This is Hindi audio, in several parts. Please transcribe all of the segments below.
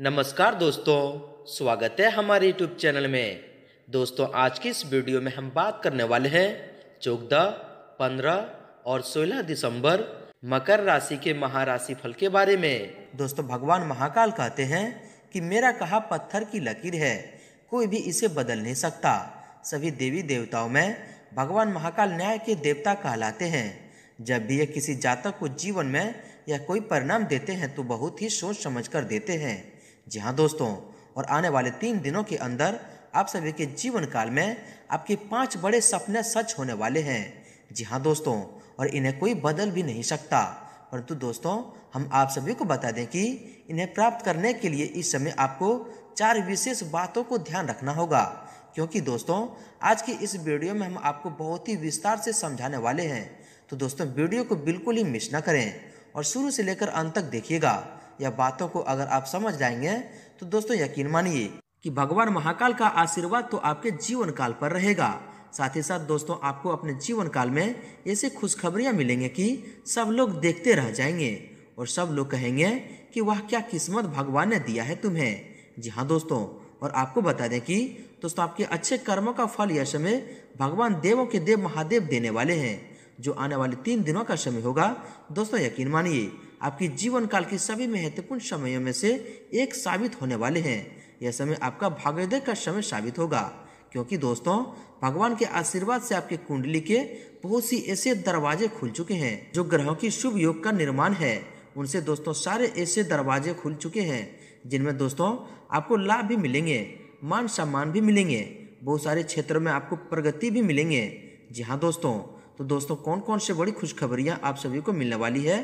नमस्कार दोस्तों स्वागत है हमारे यूट्यूब चैनल में दोस्तों आज की इस वीडियो में हम बात करने वाले हैं चौदह पंद्रह और सोलह दिसंबर मकर राशि के महाराशि फल के बारे में दोस्तों भगवान महाकाल कहते हैं कि मेरा कहा पत्थर की लकीर है कोई भी इसे बदल नहीं सकता सभी देवी देवताओं में भगवान महाकाल न्याय के देवता कहलाते हैं जब भी ये किसी जातक को जीवन में या कोई परिणाम देते हैं तो बहुत ही सोच समझ कर देते हैं जी हाँ दोस्तों और आने वाले तीन दिनों के अंदर आप सभी के जीवन काल में आपके पांच बड़े सपने सच होने वाले हैं जी हाँ दोस्तों और इन्हें कोई बदल भी नहीं सकता परंतु दोस्तों हम आप सभी को बता दें कि इन्हें प्राप्त करने के लिए इस समय आपको चार विशेष बातों को ध्यान रखना होगा क्योंकि दोस्तों आज की इस वीडियो में हम आपको बहुत ही विस्तार से समझाने वाले हैं तो दोस्तों वीडियो को बिल्कुल ही मिस ना करें और शुरू से लेकर अंत तक देखिएगा या बातों को अगर आप समझ जाएंगे तो दोस्तों यकीन मानिए कि भगवान महाकाल का आशीर्वाद तो आपके जीवन काल पर रहेगा साथ ही साथ दोस्तों आपको अपने जीवन काल में ऐसी खुशखबरियां मिलेंगे कि सब लोग देखते रह जाएंगे और सब लोग कहेंगे कि वह क्या किस्मत भगवान ने दिया है तुम्हें जी हाँ दोस्तों और आपको बता दें कि दोस्तों आपके अच्छे कर्मों का फल यह समय भगवान देवों के देव महादेव देने वाले हैं जो आने वाले तीन दिनों का समय होगा दोस्तों यकीन मानिए आपकी जीवन काल के सभी महत्वपूर्ण समयों में से एक साबित होने वाले हैं यह समय आपका भाग्योदय का समय साबित होगा क्योंकि दोस्तों भगवान के आशीर्वाद से आपके कुंडली के बहुत सी ऐसे दरवाजे खुल चुके हैं जो ग्रहों की शुभ योग का निर्माण है उनसे दोस्तों सारे ऐसे दरवाजे खुल चुके हैं जिनमें दोस्तों आपको लाभ भी मिलेंगे मान सम्मान भी मिलेंगे बहुत सारे क्षेत्रों में आपको प्रगति भी मिलेंगे जी हाँ दोस्तों तो दोस्तों कौन कौन से बड़ी खुशखबरियाँ आप सभी को मिलने वाली है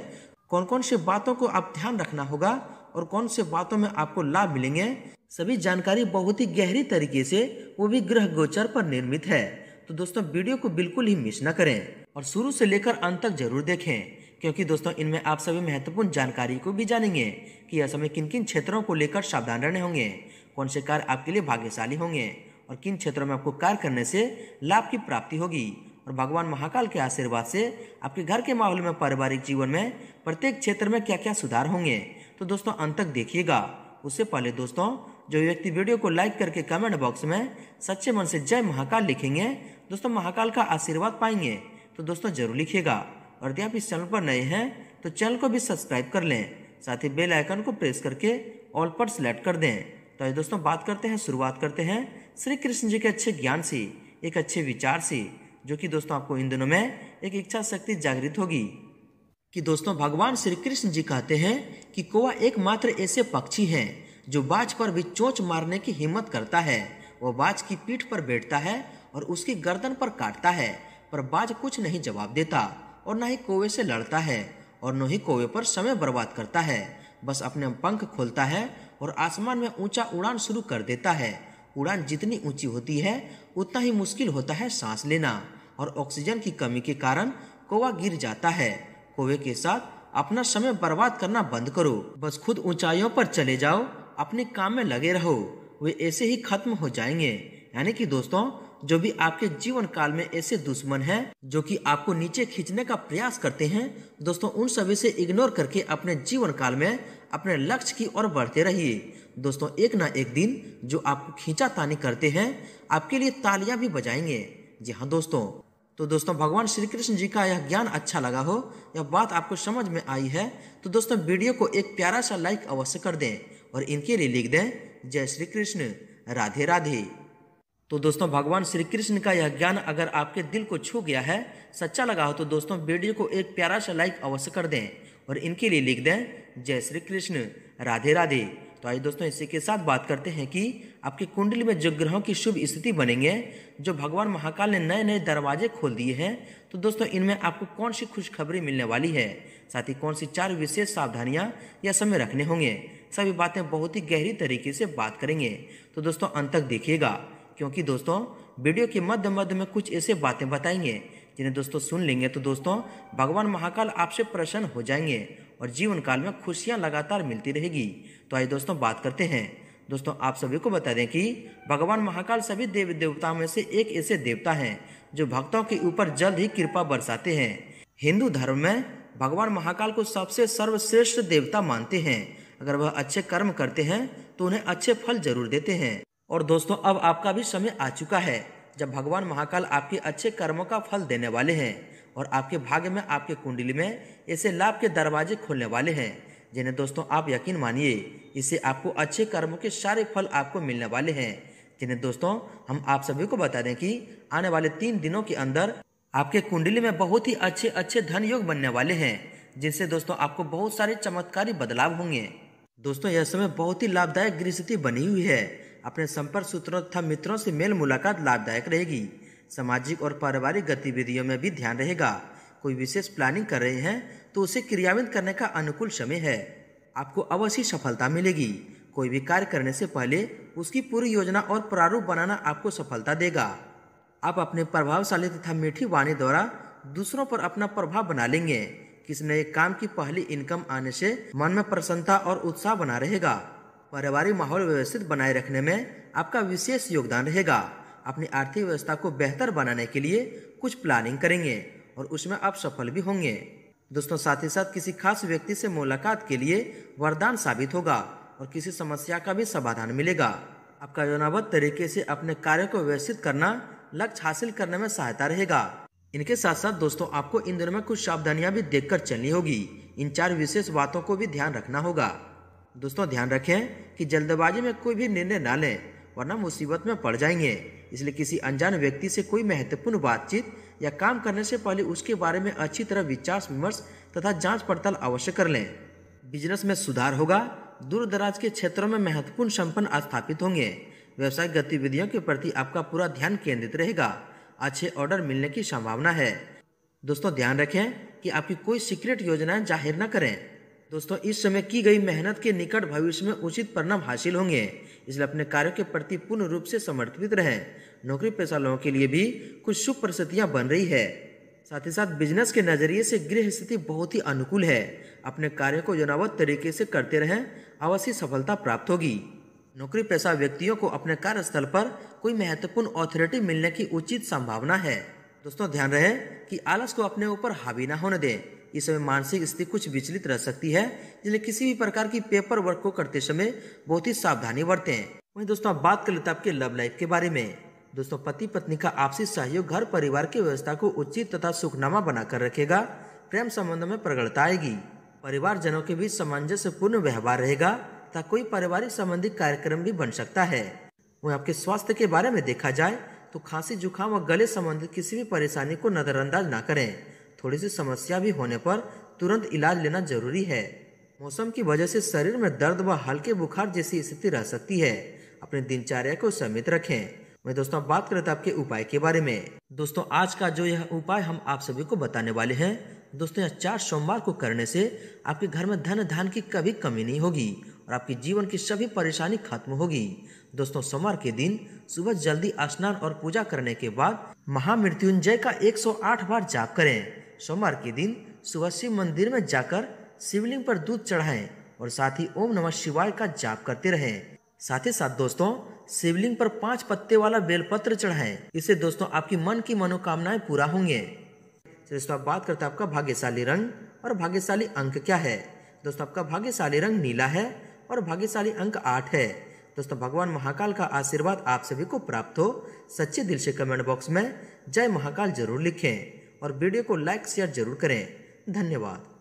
कौन कौन से बातों को आप ध्यान रखना होगा और कौन से बातों में आपको लाभ मिलेंगे सभी जानकारी बहुत ही गहरी तरीके से वो भी ग्रह गोचर पर निर्मित है तो दोस्तों वीडियो को बिल्कुल ही मिस ना करें और शुरू से लेकर अंत तक जरूर देखें क्योंकि दोस्तों इनमें आप सभी महत्वपूर्ण जानकारी को भी जानेंगे कि यह समय किन किन क्षेत्रों को लेकर सावधान रहने होंगे कौन से कार्य आपके लिए भाग्यशाली होंगे और किन क्षेत्रों में आपको कार्य करने से लाभ की प्राप्ति होगी और भगवान महाकाल के आशीर्वाद से आपके घर के माहौल में पारिवारिक जीवन में प्रत्येक क्षेत्र में क्या क्या सुधार होंगे तो दोस्तों अंत तक देखिएगा उससे पहले दोस्तों जो व्यक्ति वीडियो को लाइक करके कमेंट बॉक्स में सच्चे मन से जय महाकाल लिखेंगे दोस्तों महाकाल का आशीर्वाद पाएंगे तो दोस्तों जरूर लिखिएगा और यदि आप इस चैनल पर नए हैं तो चैनल को भी सब्सक्राइब कर लें साथ ही बेल आइकन को प्रेस करके ऑल पर सेलेक्ट कर दें तो आइए दोस्तों बात करते हैं शुरुआत करते हैं श्री कृष्ण जी के अच्छे ज्ञान से एक अच्छे विचार से जो कि दोस्तों आपको इन दिनों में एक इच्छा शक्ति जागृत होगी कि दोस्तों भगवान श्री कृष्ण जी कहते हैं कि कौआ एकमात्र ऐसे पक्षी है जो बाज पर भी चोंच मारने की हिम्मत करता है वह बाज की पीठ पर बैठता है और उसकी गर्दन पर काटता है पर बाज कुछ नहीं जवाब देता और न ही कौवे से लड़ता है और न ही कौवे पर समय बर्बाद करता है बस अपने पंख खोलता है और आसमान में ऊंचा उड़ान शुरू कर देता है उड़ान जितनी ऊंची होती है उतना ही मुश्किल होता है सांस लेना और ऑक्सीजन की कमी के कारण कौवा गिर जाता है कौवे के साथ अपना समय बर्बाद करना बंद करो बस खुद ऊंचाइयों पर चले जाओ अपने काम में लगे रहो वे ऐसे ही खत्म हो जाएंगे यानी कि दोस्तों जो भी आपके जीवन काल में ऐसे दुश्मन हैं जो कि आपको नीचे खींचने का प्रयास करते हैं दोस्तों उन सभी से इग्नोर करके अपने जीवन काल में अपने लक्ष्य की ओर बढ़ते रहिए दोस्तों एक ना एक दिन जो आपको खींचा तानी करते हैं आपके लिए तालियां भी बजाएंगे जी हाँ दोस्तों तो दोस्तों भगवान श्री कृष्ण जी का यह ज्ञान अच्छा लगा हो यह बात आपको समझ में आई है तो दोस्तों वीडियो को एक प्यारा सा लाइक अवश्य कर दें और इनके लिए लिख दें जय श्री कृष्ण राधे राधे तो दोस्तों भगवान श्री कृष्ण का यह ज्ञान अगर आपके दिल को छू गया है सच्चा लगा हो तो दोस्तों वीडियो को एक प्यारा सा लाइक अवश्य कर दें और इनके लिए लिख दें जय श्री कृष्ण राधे राधे तो आइए दोस्तों इसी के साथ बात करते हैं कि आपकी कुंडली में जो ग्रहों की शुभ स्थिति बनेंगे जो भगवान महाकाल ने नए नए दरवाजे खोल दिए हैं तो दोस्तों इनमें आपको कौन सी खुशखबरी मिलने वाली है साथ ही कौन सी चार विशेष सावधानियां या समय रखने होंगे सभी बातें बहुत ही गहरी तरीके से बात करेंगे तो दोस्तों अंत तक देखिएगा क्योंकि दोस्तों वीडियो के मध्य मध्य में कुछ ऐसे बातें बताएंगे जिन्हें दोस्तों सुन लेंगे तो दोस्तों भगवान महाकाल आपसे प्रसन्न हो जाएंगे और जीवन काल में खुशियाँ लगातार मिलती रहेगी तो आइए दोस्तों बात करते हैं दोस्तों आप सभी को बता दें कि भगवान महाकाल सभी देवी देवताओं में से एक ऐसे देवता हैं जो भक्तों के ऊपर जल्द ही कृपा बरसाते हैं हिंदू धर्म में भगवान महाकाल को सबसे सर्वश्रेष्ठ देवता मानते हैं अगर वह अच्छे कर्म करते हैं तो उन्हें अच्छे फल जरूर देते हैं और दोस्तों अब आपका भी समय आ चुका है जब भगवान महाकाल आपके अच्छे कर्मों का फल देने वाले हैं और आपके भाग्य में आपके कुंडली में ऐसे लाभ के दरवाजे खोलने वाले हैं जिन्हें दोस्तों आप यकीन मानिए इससे आपको अच्छे कर्मों के सारे फल आपको मिलने वाले हैं जिन्हें दोस्तों हम आप सभी को बता दें कि आने वाले तीन दिनों के अंदर आपके कुंडली में बहुत ही अच्छे अच्छे धन योग बनने वाले हैं जिससे दोस्तों आपको बहुत सारे चमत्कारी बदलाव होंगे दोस्तों यह समय बहुत ही लाभदायक गृह स्थिति बनी हुई है अपने संपर्क सूत्रों तथा मित्रों से मेल मुलाकात लाभदायक रहेगी सामाजिक और पारिवारिक गतिविधियों में भी ध्यान रहेगा कोई विशेष प्लानिंग कर रहे हैं तो उसे क्रियान्वित करने का अनुकूल समय है आपको अवश्य सफलता मिलेगी कोई भी कार्य करने से पहले उसकी पूरी योजना और प्रारूप बनाना आपको सफलता देगा आप अपने प्रभावशाली तथा मीठी वाणी द्वारा दूसरों पर अपना प्रभाव बना लेंगे किसी नए काम की पहली इनकम आने से मन में प्रसन्नता और उत्साह बना रहेगा पारिवारिक माहौल व्यवस्थित बनाए रखने में आपका विशेष योगदान रहेगा अपनी आर्थिक व्यवस्था को बेहतर बनाने के लिए कुछ प्लानिंग करेंगे और उसमें आप सफल भी होंगे दोस्तों साथ ही साथ किसी खास व्यक्ति से मुलाकात के लिए वरदान साबित होगा और किसी समस्या का भी समाधान मिलेगा आपका योजनाबद्ध तरीके से अपने कार्य को व्यवस्थित करना लक्ष्य हासिल करने में सहायता रहेगा इनके साथ साथ दोस्तों आपको इन दिनों में कुछ सावधानियां भी देख चलनी होगी इन चार विशेष बातों को भी ध्यान रखना होगा दोस्तों ध्यान रखें कि जल्दबाजी में कोई भी निर्णय ना लें वरना मुसीबत में पड़ जाएंगे इसलिए किसी अनजान व्यक्ति से कोई महत्वपूर्ण बातचीत या काम करने से पहले उसके बारे में अच्छी तरह विचार विमर्श तथा जांच पड़ताल अवश्य कर लें बिजनेस में सुधार होगा दूर दराज के क्षेत्रों में महत्वपूर्ण संपन्न स्थापित होंगे व्यवसायिक गतिविधियों के प्रति आपका पूरा ध्यान केंद्रित रहेगा अच्छे ऑर्डर मिलने की संभावना है दोस्तों ध्यान रखें कि आपकी कोई सीक्रेट योजनाएं जाहिर न करें दोस्तों इस समय की गई मेहनत के निकट भविष्य में उचित परिणाम हासिल होंगे इसलिए अपने कार्यों के प्रति पूर्ण रूप से समर्पित रहें नौकरी पेशा लोगों के लिए भी कुछ शुभ परिस्थितियाँ बन रही है साथ ही साथ बिजनेस के नज़रिए से गृह स्थिति बहुत ही अनुकूल है अपने कार्य को योजनाबद्ध तरीके से करते रहें अवश्य सफलता प्राप्त होगी नौकरी पेशा व्यक्तियों को अपने कार्यस्थल पर कोई महत्वपूर्ण ऑथोरिटी मिलने की उचित संभावना है दोस्तों ध्यान रहे कि आलस को अपने ऊपर हावी ना होने दें इस समय मानसिक स्थिति कुछ विचलित रह सकती है इसलिए किसी भी प्रकार की पेपर वर्क को करते समय बहुत ही सावधानी हैं वही दोस्तों आप बात कर लेते हैं आपके लव लाइफ के बारे में दोस्तों पति पत्नी का आपसी सहयोग घर परिवार की व्यवस्था को उचित तथा सुखनामा बनाकर रखेगा प्रेम संबंध में प्रगढ़ता आएगी परिवार जनों के बीच पूर्ण व्यवहार रहेगा तथा कोई पारिवारिक संबंधी कार्यक्रम भी बन सकता है वही आपके स्वास्थ्य के बारे में देखा जाए तो खांसी जुकाम और गले संबंधित किसी भी परेशानी को नजरअंदाज न करें थोड़ी सी समस्या भी होने पर तुरंत इलाज लेना जरूरी है मौसम की वजह से शरीर में दर्द व हल्के बुखार जैसी स्थिति रह सकती है अपनी दिनचर्या को समित रखें मैं दोस्तों बात करता आपके उपाय के बारे में दोस्तों आज का जो यह उपाय हम आप सभी को बताने वाले हैं दोस्तों यह चार सोमवार को करने से आपके घर में धन धान की कभी कमी नहीं होगी और आपके जीवन की सभी परेशानी खत्म होगी दोस्तों सोमवार के दिन सुबह जल्दी स्नान और पूजा करने के बाद महामृत्युंजय का 108 बार जाप करें सोमवार के दिन सुबह शिव मंदिर में जाकर शिवलिंग पर दूध चढ़ाएं और साथ ही ओम नमः शिवाय का जाप करते रहें साथ ही साथ दोस्तों शिवलिंग पर पांच पत्ते वाला बेलपत्र चढ़ाएं इससे दोस्तों आपकी मन की मनोकामनाएं पूरा होंगे तो दोस्तों आप बात करते हैं आपका भाग्यशाली रंग और भाग्यशाली अंक क्या है दोस्तों आपका भाग्यशाली रंग नीला है और भाग्यशाली अंक आठ है दोस्तों भगवान महाकाल का आशीर्वाद आप सभी को प्राप्त हो सच्चे दिल से कमेंट बॉक्स में जय महाकाल जरूर लिखें और वीडियो को लाइक शेयर जरूर करें धन्यवाद